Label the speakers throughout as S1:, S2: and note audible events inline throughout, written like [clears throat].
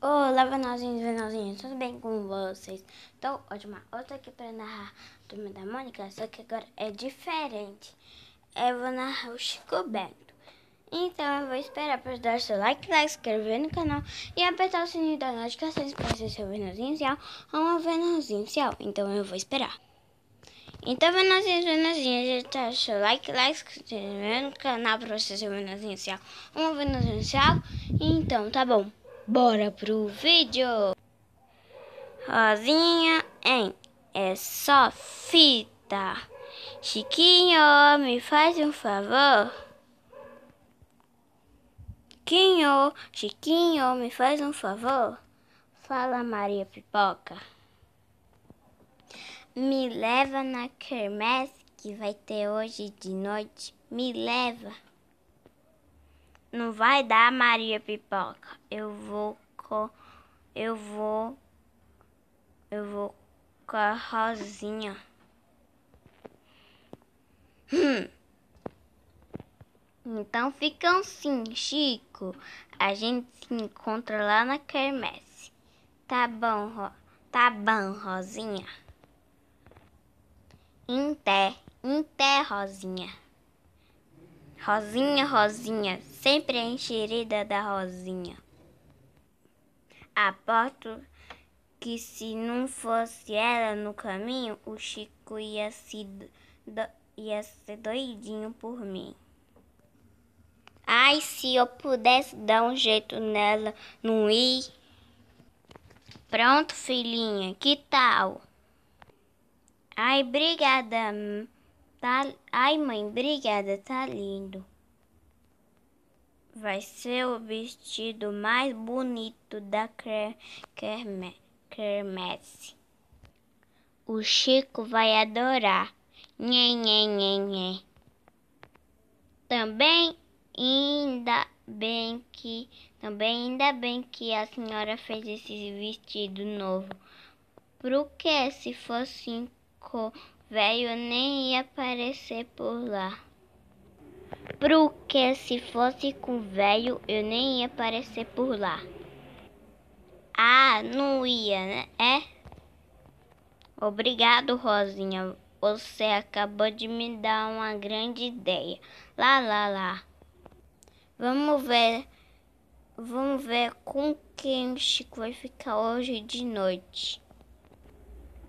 S1: Olá, Venalzinhos, Venalzinhos, tudo bem com vocês? Tô ótima, eu tô aqui pra narrar a Turma da Mônica, só que agora é diferente. Eu vou narrar o Chico Bento. Então eu vou esperar pra dar seu like, like, se inscrever no canal e apertar o sininho das notificações pra ser seu Venalzinho inicial, ou uma Venalzinho inicial. Então eu vou esperar. Então, menorzinhos, já deixa tá seu like, like, se inscrever no canal pra você ser menorzinho inicial. Uma menorzinho inicial. Então, tá bom. Bora pro vídeo! Rosinha em É só fita. Chiquinho, me faz um favor. Chiquinho, Chiquinho, me faz um favor. Fala Maria Pipoca. Me leva na quermesse que vai ter hoje de noite. Me leva. Não vai dar, Maria Pipoca. Eu vou com, eu vou eu vou com a Rosinha. Hum. Então ficam sim, Chico. A gente se encontra lá na quermesse. Tá bom, Ro... tá bom, Rosinha. Em pé, em pé, Rosinha. Rosinha, Rosinha, sempre a enxerida da Rosinha. Aposto que se não fosse ela no caminho, o Chico ia se, do, ia ser doidinho por mim. Ai, se eu pudesse dar um jeito nela, não ir. Pronto, filhinha, que tal? Ai, obrigada. Tá... Ai, mãe, obrigada, tá lindo. Vai ser o vestido mais bonito da Kermesse. o Chico vai adorar. Nhe, nhe, nhe, nhe. Também ainda bem que também ainda bem que a senhora fez esse vestido novo. Porque se fosse velho nem ia aparecer por lá. Porque se fosse com velho, eu nem ia aparecer por lá. Ah, não ia, né? É? Obrigado, Rosinha. Você acabou de me dar uma grande ideia. Lá, lá, lá. Vamos ver. Vamos ver com quem o Chico vai ficar hoje de noite.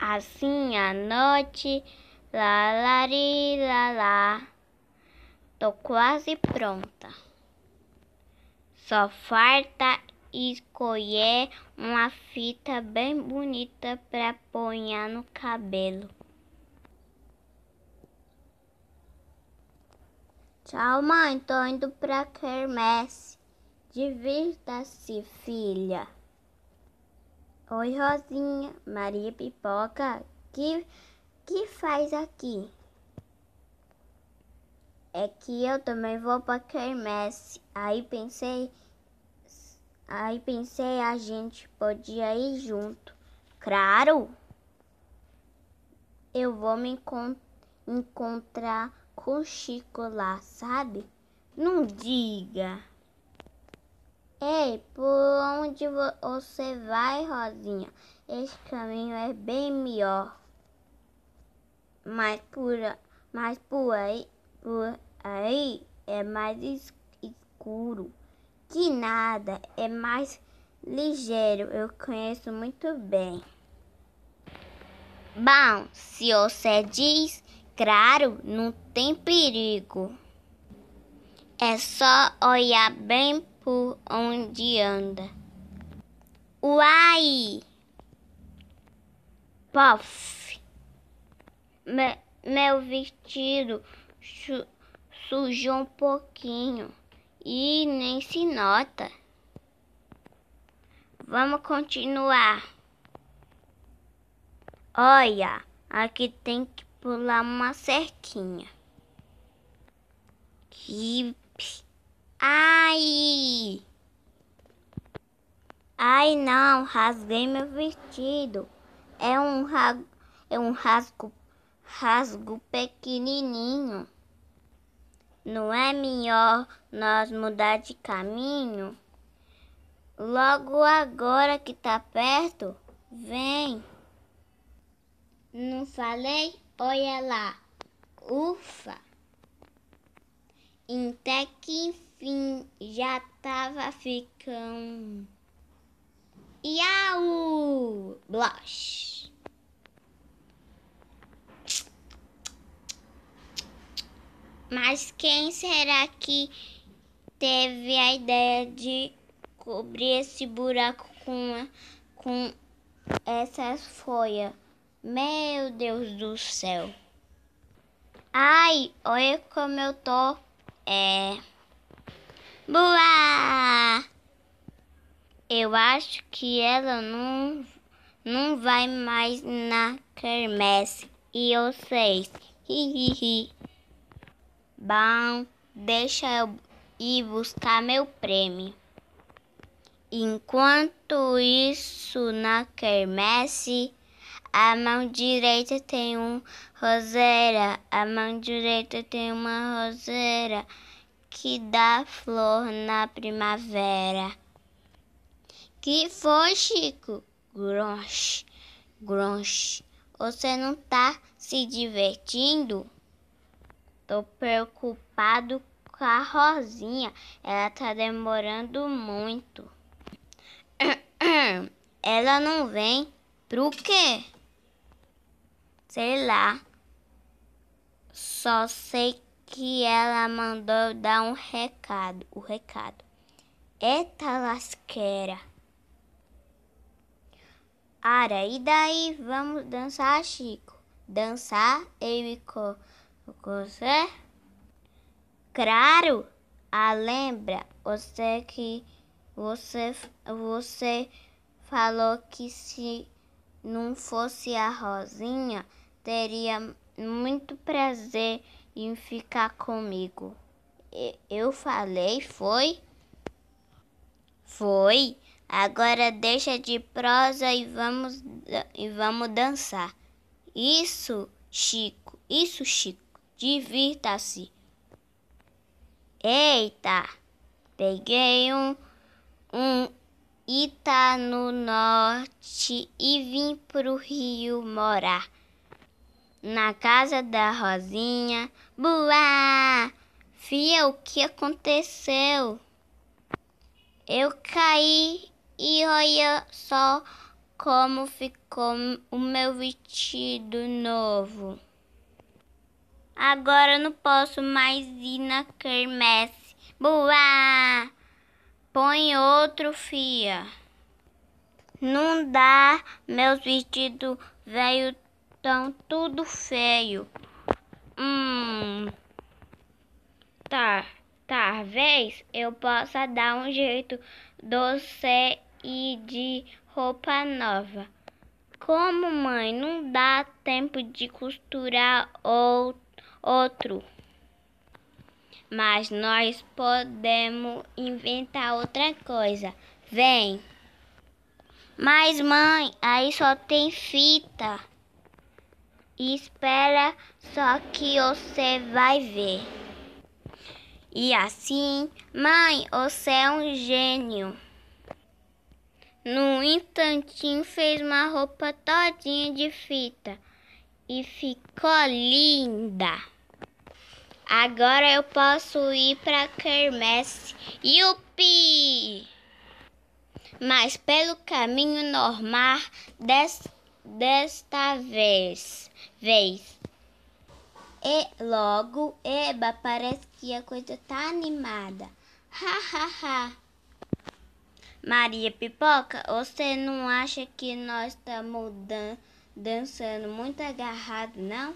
S1: Assim à noite, la la ri, la Tô quase pronta. Só falta escolher uma fita bem bonita para ponhar no cabelo. Tchau, mãe. Tô indo pra quermesse. Divirta-se, filha. Oi, Rosinha, Maria Pipoca, que que faz aqui? É que eu também vou para quermesse. Aí pensei, aí pensei a gente podia ir junto. Claro. Eu vou me encont encontrar com o Chico lá, sabe? Não diga. Ei, por onde você vai, Rosinha? Esse caminho é bem melhor. Mas por, mas por aí, por aí é mais escuro. Que nada, é mais ligeiro. Eu conheço muito bem. Bom, se você diz, claro, não tem perigo. É só olhar bem por onde anda. Uai! Pof! Me, meu vestido su, sujou um pouquinho e nem se nota. Vamos continuar. Olha, aqui tem que pular uma cerquinha. Que Ai! Ai não, rasguei meu vestido. É um, ra... é um rasgo, rasgo pequenininho. Não é melhor nós mudar de caminho? Logo agora que tá perto, vem. Não falei? Olha lá. Ufa. Até que enfim fim já tava ficando. Iau! Blush. Mas quem será que teve a ideia de cobrir esse buraco com, a, com essas folhas? Meu Deus do céu! Ai, olha como eu tô. É. Boa! Eu acho que ela não, não vai mais na quermesse. E eu sei. Hihihi. Bom, deixa eu ir buscar meu prêmio. Enquanto isso, na quermesse, a mão direita tem um roseira, a mão direita tem uma roseira que dá flor na primavera. Que foi, Chico? Gronch, gronch. Você não tá se divertindo? Tô preocupado com a Rosinha. Ela tá demorando muito. [clears throat] Ela não vem. Pro quê? Sei lá. Só sei que ela mandou dar um recado. O recado. Eita lasqueira. Ara, e daí? Vamos dançar, Chico. Dançar eu e você? Claro. Ah, lembra? Você que você você falou que se não fosse a Rosinha, teria muito prazer em ficar comigo. Eu falei, foi? Foi. Agora deixa de prosa e vamos e vamos dançar. Isso, Chico. Isso, Chico. Divirta-se. Eita. Peguei um um Ita no norte e vim pro Rio morar. Na casa da Rosinha, Boa, Fia, o que aconteceu? Eu caí e olha só como ficou o meu vestido novo. Agora não posso mais ir na quermesse. Boa, Põe outro, fia. Não dá, meus vestidos veio tão tudo feio. Hum. Tá. Talvez tá, eu possa dar um jeito doce e de roupa nova. Como, mãe, não dá tempo de costurar outro. Mas nós podemos inventar outra coisa. Vem. Mas, mãe, aí só tem fita. Espera só que você vai ver. E assim, mãe, você é um gênio. no instantinho fez uma roupa todinha de fita e ficou linda. Agora eu posso ir para quermesse. Yupi! Mas pelo caminho normal des desta vez. vez. E logo, eba, parece que a coisa tá animada. Ha ha ha. Maria Pipoca, você não acha que nós estamos dan dançando muito agarrado, não?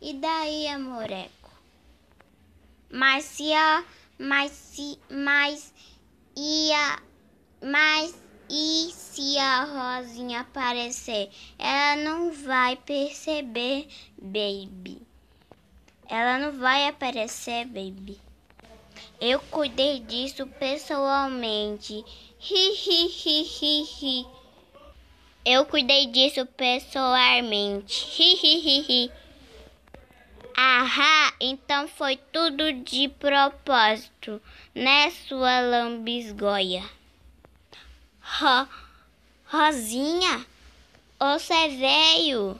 S1: E daí, amoreco? Mas se ó, Mas se. Mas. Ia. Mas e se a Rosinha aparecer, ela não vai perceber, baby. Ela não vai aparecer, baby. Eu cuidei disso pessoalmente. Hi, hi, hi, hi, hi. Eu cuidei disso pessoalmente. Hi, hi, hi, hi. Ahá, então foi tudo de propósito, né, sua lambisgoia? Ro, Rosinha, ô é veio?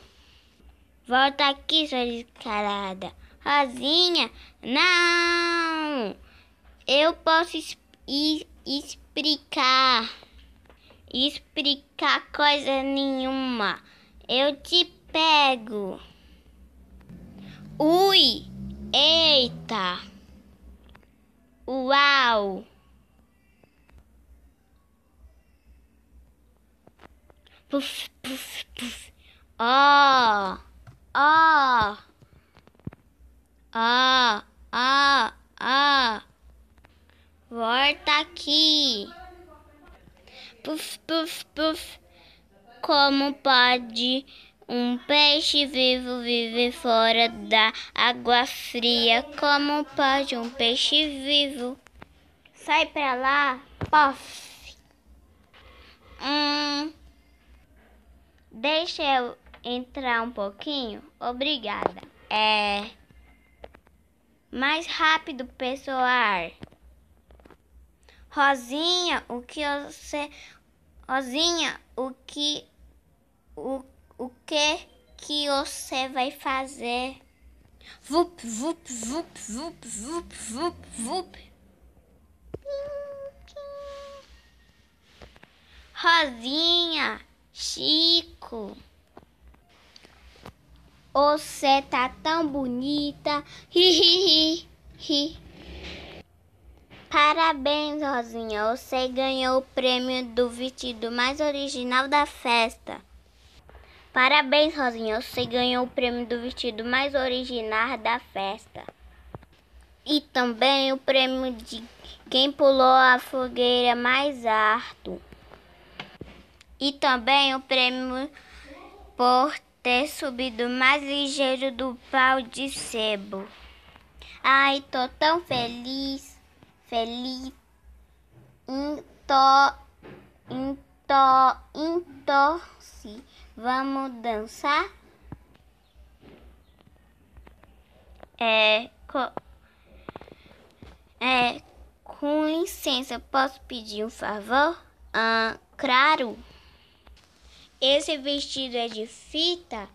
S1: Volta aqui, sua descarada. Rosinha, não! Eu posso es explicar. Explicar coisa nenhuma. Eu te pego. Ui! Eita! Uau! Puf, puf, puf. Ah, ah, ah, ah, ah. Volta aqui. Puf, puf, puf. Como pode um peixe vivo viver fora da água fria? Como pode um peixe vivo? Sai pra lá, pof. Hum. Deixa eu entrar um pouquinho? Obrigada. É. Mais rápido, pessoal. Rosinha, o que você. Rosinha, o que. O, o que que você vai fazer? Vup, vup, vup, vup, vup, vup, vup. Rosinha. Chico, você tá tão bonita. Hi, hi, hi, Parabéns, Rosinha. Você ganhou o prêmio do vestido mais original da festa. Parabéns, Rosinha. Você ganhou o prêmio do vestido mais original da festa. E também o prêmio de quem pulou a fogueira mais alto e também o prêmio por ter subido mais ligeiro do pau de sebo. Ai, tô tão feliz, feliz, into, into, sim, Vamos dançar? É, co, é, com licença, posso pedir um favor? Ah, claro. Esse vestido é de fita?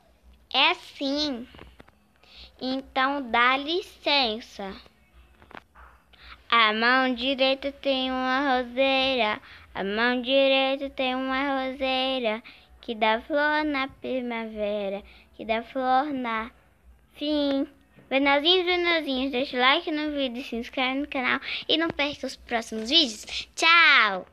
S1: É sim. Então dá licença. A mão direita tem uma roseira, a mão direita tem uma roseira que dá flor na primavera, que dá flor na fim. Venalzinhos, venalzinhos, deixa o like no vídeo, se inscreve no canal e não perca os próximos vídeos. Tchau!